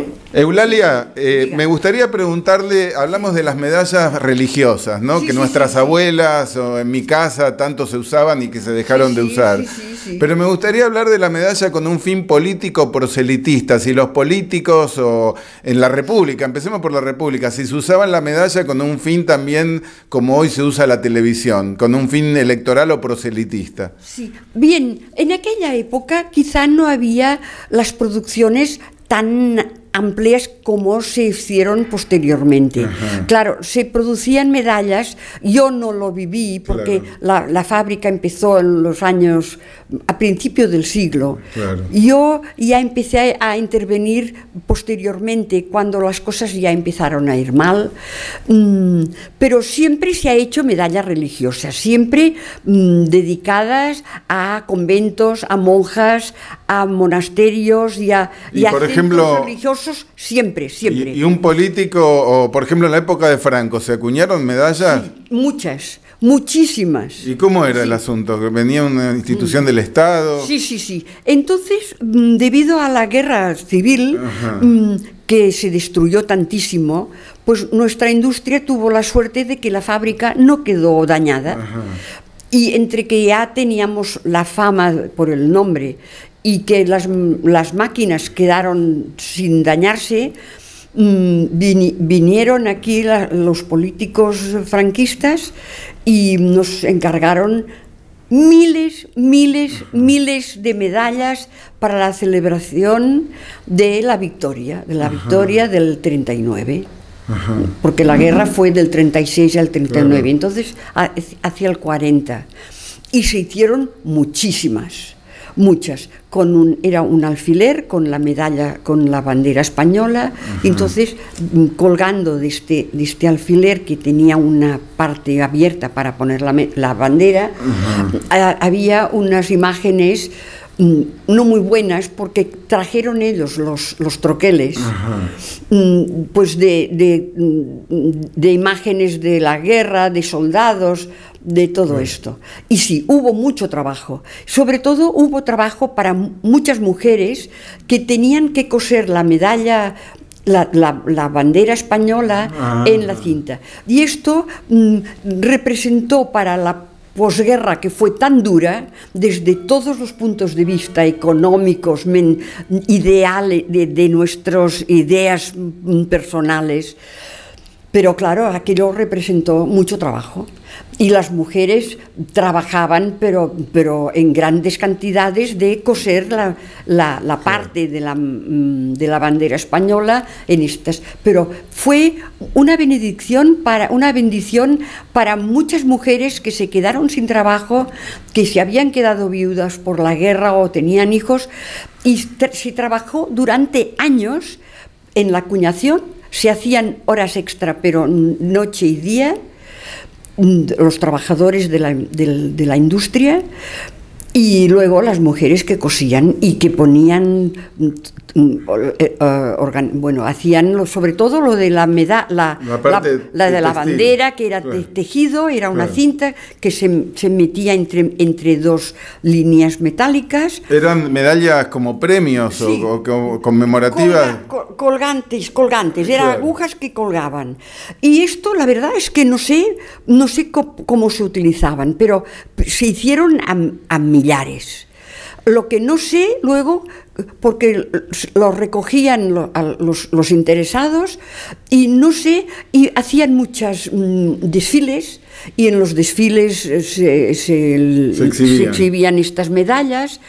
Este, Eulalia, eh, me gustaría preguntarle, hablamos de las medallas religiosas, ¿no? que nuestras abuelas o en mi casa tanto se usaban y que se dejaron de usar. Pero me gustaría hablar de la medalla con un fin político proselitista. Si los políticos o en la República, empecemos por la República, si se usaban la medalla con un fin también como hoy se usa la televisión, con un fin electoral o proselitista. Sí, bien, en aquella época quizá no había las producciones tan amplies como se hicieron posteriormente. Claro, se producían medallas, yo no lo viví porque la, fábrica empezó en los años, a principio del siglo. Yo ya empecé a intervenir posteriormente cuando las cosas ya empezaron a ir mal, mm, pero siempre se ha hecho medallas religiosas, siempre mm, dedicadas a conventos, a monjas, a monasterios y a, y religiosos siempre. ¿Y, un político, por ejemplo en la época de Franco, se acuñaron medallas? muchas, muchísimas. ¿Y cómo era el asunto? ¿Venía una mm. institución del Estado? Sí, sí, sí. Entonces, mm, debido a la guerra civil, mm, que se destruyó tantísimo, pues nuestra industria tuvo la suerte de que la fábrica no quedó dañada. Y entre que ya teníamos la fama por el nombre y que las, máquinas quedaron sin dañarse, mm, vinieron aquí los políticos franquistas y nos encargaron miles, miles, miles de medallas para la celebración de la victoria, de la victoria del 39. Porque la guerra fue del 36 al 39, entonces hacia el 40. Y se hicieron muchísimas muchas, con un, era un alfiler con la medalla, con la bandera española, entonces mm, colgando de este, de este, alfiler que tenía una parte abierta para poner la, bandera, había unas imágenes mm, no muy buenas porque trajeron ellos los, los troqueles mm, pues de, imágenes de la guerra, de soldados, de todo esto. Y sí, hubo mucho trabajo. Sobre todo hubo trabajo para muchas mujeres que tenían que coser la medalla la, bandera española ah. en la cinta. Y esto mm, representó para la posguerra que fue tan dura, desde todos los puntos de vista económicos, ideales, de, de nuestras ideas mm, personales, pero claro, aquello representó mucho trabajo. Y las mujeres trabajaban, pero, pero en grandes cantidades, de coser la, parte mm, de la, bandera española en estas. Pero fue una bendición, para, una bendición para muchas mujeres que se quedaron sin trabajo, que se habían quedado viudas por la guerra o tenían hijos, y se trabajó durante años en la acuñación se hacían horas extra, pero noche y día, mm, los trabajadores de la, industria, y luego las mujeres que cosían y que ponían, mm, mm, eh, ah, bueno, hacían sobre todo lo de la la, de la bandera, que era de tejido, era una cinta que se, se, metía entre, entre dos líneas metálicas. ¿Eran medallas como premios o, conmemorativas? colgantes, colgantes, eran agujas que colgaban. Y esto, la verdad es que no sé, no sé cómo, se utilizaban, pero se hicieron a, a millares. Lo que no sé luego, porque lo recogían los, interesados y no sé, y hacían muchos mm, desfiles y en los desfiles eh, se, exhibían. estas medallas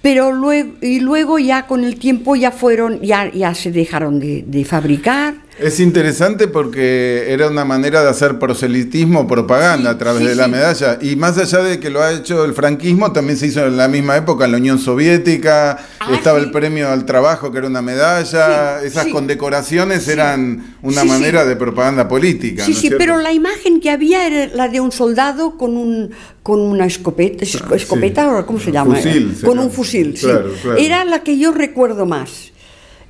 pero luego, y luego ya con el tiempo ya fueron, ya, ya se dejaron de fabricar es interesante porque era una manera de hacer proselitismo, propaganda a través de la medalla. Y más allá de que lo ha hecho el franquismo, también se hizo en la misma época en la Unión Soviética. Ah, estaba el premio al trabajo, que era una medalla. Esas condecoraciones eran una manera de propaganda política. Sí, sí, pero la imagen que había era la de un soldado con, un, con una escopeta, ah, escopeta o ¿cómo se llama? con un fusil. Era la que yo recuerdo más.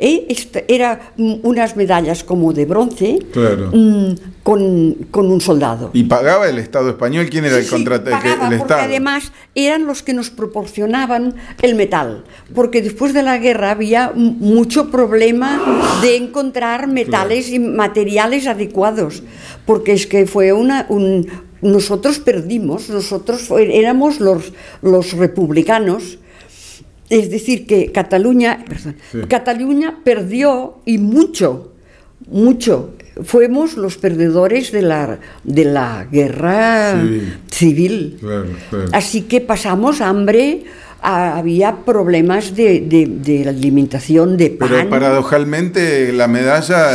¿eh? Mm, unas medallas como de bronce claro. Mm, con, un soldado. ¿Y pagaba el Estado español? ¿Quién era el contratante? porque además eran los que nos proporcionaban el metal, porque después de la guerra había mucho problema de encontrar metales y materiales adecuados, porque es que fue una, nosotros perdimos, nosotros éramos los, los republicanos es decir, que Cataluña, Cataluña perdió y mucho, mucho. Fuimos los perdedores de la, de la guerra civil. Así que pasamos hambre, ah, había problemas de, alimentación de pan. Pero paradojalmente la medalla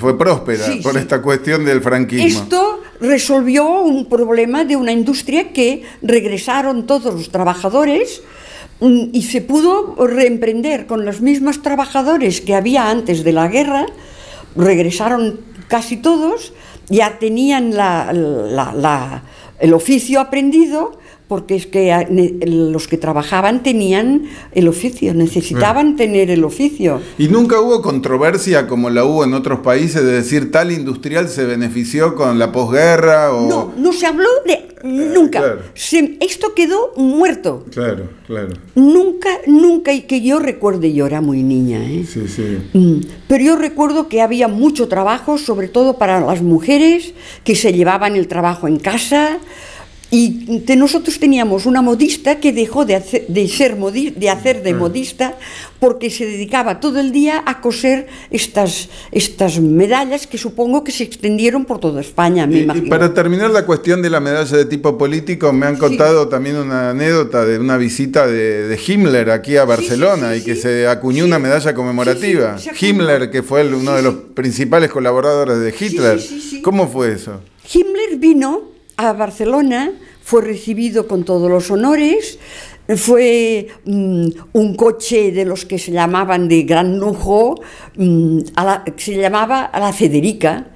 fue próspera por esta cuestión del franquismo. Esto resolvió un problema de una industria que regresaron todos los trabajadores y se pudo reemprender con los mismos trabajadores que había antes de la guerra, regresaron casi todos, ya tenían la, la, el oficio aprendido, porque es que eh, los que trabajaban tenían el oficio, necesitaban tener el oficio. Y nunca hubo controversia como la hubo en otros países de decir tal industrial se benefició con la posguerra o... No, no se habló de Nunca. Eh, esto quedó muerto. Claro, claro. Nunca, nunca, y que yo recuerde, yo era muy niña, ¿eh? Sí, sí. Mm. Pero yo recuerdo que había mucho trabajo, sobre todo para las mujeres, que se llevaban el trabajo en casa. Y nosotros teníamos una modista que dejó de, ser de hacer de ah. modista porque se dedicaba todo el día a coser estas, estas medallas que supongo que se extendieron por toda España, me imagino. Y para terminar la cuestión de la medalla de tipo político, me han contado también una anécdota de una visita de, Himmler aquí a Barcelona y que se acuñó una medalla conmemorativa. Himmler, que fue uno de los principales colaboradores de Hitler. ¿Cómo fue eso? Himmler vino a Barcelona, fue recibido con todos los honores, fue mm, un coche de los que se llamaban de gran lujo, mm, se llamaba la Federica,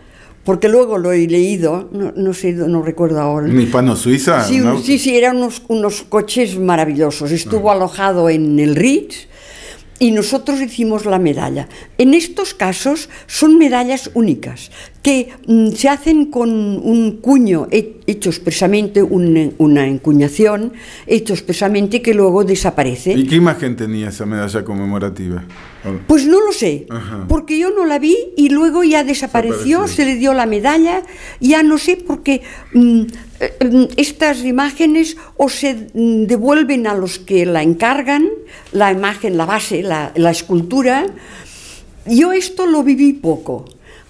porque luego lo he leído, no, recuerdo ahora. ¿Un hispano-suiza? Sí, sí, eran unos, coches maravillosos. Estuvo ah. alojado en el Ritz, y nosotros hicimos la medalla. En estos casos son medallas únicas que mm, se hacen con un cuño hecho expresamente, una, encuñación hecho expresamente que luego desaparece. ¿Y qué imagen tenía esa medalla conmemorativa? Pues no lo sé, porque yo no la vi y luego ya desapareció, se le dio la medalla, ya no sé porque qué... Mm, eh, estas imágenes o se devuelven a los que la encargan, la imagen, la base, la, escultura. Yo esto lo viví poco,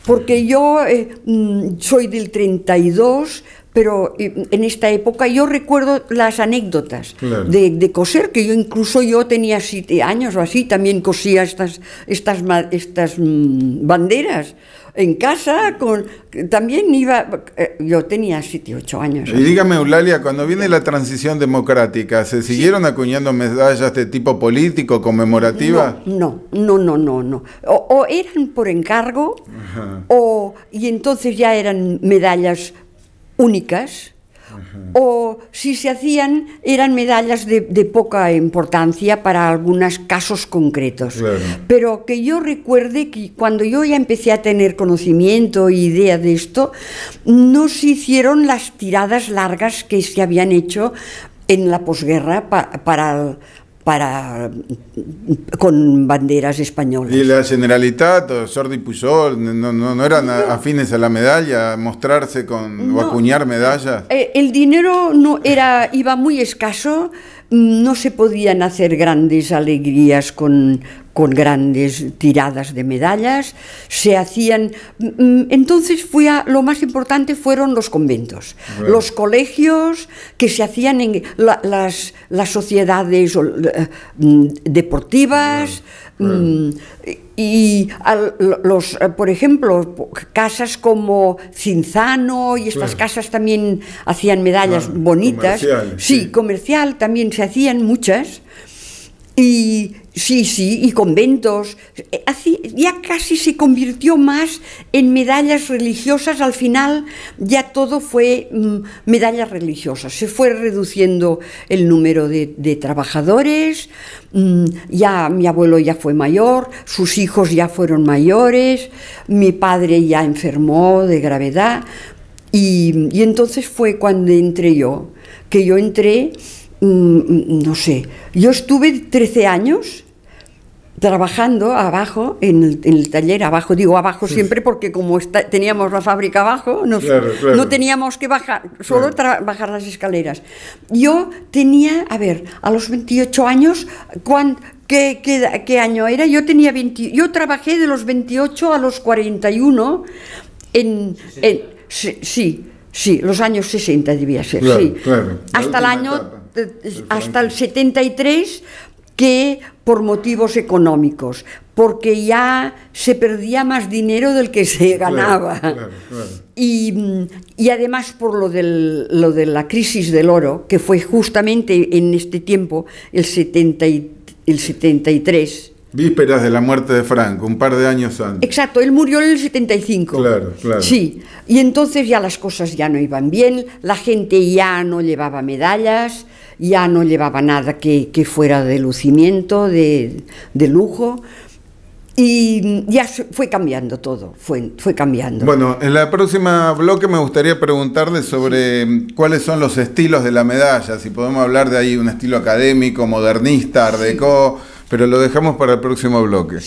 porque yo eh, mm, soy del 32, pero eh, en esta época yo recuerdo las anécdotas de, de, coser, que yo incluso yo tenía siete años o así, también cosía estas, estas, estas mm, banderas en casa, con también iba, eh, yo tenía 7, 8 años. Y dígame, Eulalia, cuando viene la transición democrática, ¿se siguieron acuñando medallas de tipo político, conmemorativa? No, no, no, no, no. O, eran por encargo, o, y entonces ya eran medallas únicas o si se hacían eran medallas de, poca importancia para algunos casos concretos. Pero que yo recuerde que cuando yo ya empecé a tener conocimiento e idea de esto, no se hicieron las tiradas largas que se habían hecho en la posguerra para para, con banderas españolas. ¿Y la Generalitat o Jordi Pujol no, no, no eran afines a la medalla, mostrarse con, o acuñar medallas? Eh, el dinero no era, iba muy escaso, mm, no se podían hacer grandes alegrías con, con grandes tiradas de medallas, se hacían... Mm, mm, entonces lo más importante fueron los conventos, los colegios que se hacían en las, las, sociedades eh, mm, deportivas. Y los, eh, por ejemplo, casas como Cinzano y estas casas también hacían medallas bonitas. sí, comercial también se hacían muchas y sí, sí, y conventos. ya casi se convirtió más en medallas religiosas, al final ya todo fue mm, medallas religiosas, se fue reduciendo el número de, trabajadores, mm, ya mi abuelo ya fue mayor, sus hijos ya fueron mayores, mi padre ya enfermó de gravedad y, y entonces fue cuando entré yo, que yo entré Mm, mm, no sé, yo estuve 13 años trabajando abajo, en el, taller abajo, digo abajo siempre porque como teníamos la fábrica abajo, no teníamos que bajar, solo bajar las escaleras. Yo tenía, a ver, a los 28 años, qué, qué, año era? Yo tenía 20, yo trabajé de los 28 a los 41 en... en sí, sí, los años 60 debía ser, Hasta el año... Eh, hasta el 73 que por motivos económicos, porque ya se perdía más dinero del que se ganaba. Y, además por lo, lo de la crisis del oro, que fue justamente en este tiempo, el, 70 el 73, Vísperas de la muerte de Franco, un par de años antes. Exacto, él murió en el 75. Claro, claro. Sí, y entonces ya las cosas ya no iban bien, la gente ya no llevaba medallas, ya no llevaba nada que, fuera de lucimiento, de, lujo, y ya fue cambiando todo, fue, fue cambiando. Bueno, en la próxima bloque me gustaría preguntarle sobre mm, cuáles son los estilos de la medalla, si podemos hablar de ahí un estilo académico, modernista, art pero lo dejamos para el próximo bloque.